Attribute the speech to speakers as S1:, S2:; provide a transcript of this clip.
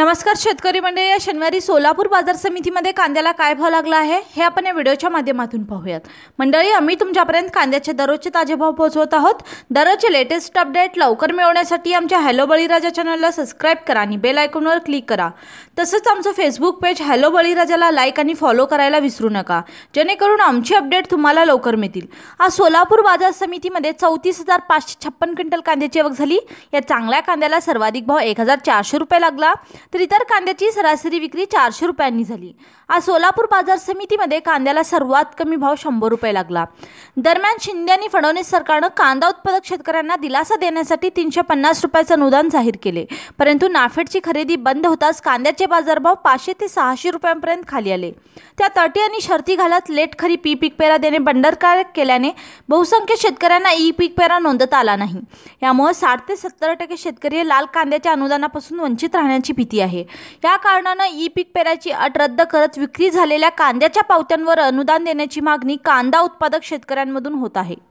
S1: नमस्कार शेतकरी मंडळी या शनिवारी सोलापूर बाजार समितीमध्ये कांद्याला काय भाव लागला आहे हे आपण या व्हिडिओच्या माध्यमातून पाहूयात मंडळी आम्ही तुमच्यापर्यंत कांद्याचे दररोजचे ताजे भाव पोहोचवत आहोत दररोजचे लेटेस्ट अपडेट लवकर मिळवण्यासाठी आमच्या हॅलो बळीराजा चॅनलला सबस्क्राईब करा आणि बेल आयकॉनवर क्लिक करा तसंच आमचं फेसबुक पेज हॅलो बळीराजाला लाईक आणि फॉलो करायला विसरू नका जेणेकरून आमची अपडेट तुम्हाला लवकर मिळतील आज सोलापूर बाजार समितीमध्ये चौतीस हजार पाचशे छप्पन क्विंटल कांद्याची आवक झाली या चांगल्या कांद्याला सर्वाधिक भाव एक हजार चारशे रुपये लागला तर इतर कांद्याची सरासरी विक्री चारशे रुपयांनी झाली आज सोलापूर बाजार समितीमध्ये कांद्याला सर्वात कमी भाव शंभर रुपये लागला दरम्यान शिंदे आणि फडणवीस सरकारनं कांदा उत्पादक शेतकऱ्यांना दिलासा देण्यासाठी तीनशे पन्नास रुपयाचं अनुदान जाहीर केले परंतु नाफेडची खरेदी बंद होताच कांद्याचे बाजारभाव पाचशे ते सहाशे रुपयांपर्यंत खाली आले त्या तटी आणि शर्ती घालत लेट खरी पी पीक पेरा देणे बंडरकारक केल्याने बहुसंख्य शेतकऱ्यांना ई पीक पेरा नोंदता आला नाही यामुळे साठ ते सत्तर टक्के शेतकरी लाल कांद्याच्या अनुदानापासून वंचित राहण्याची भीती आहे या कारणानं ई पीक पेराची अट रद्द करत विक्री झालेल्या कांद्याच्या पावत्यांवर अनुदान देण्याची मागणी कांदा उत्पादक शेतकऱ्यांमधून होत आहे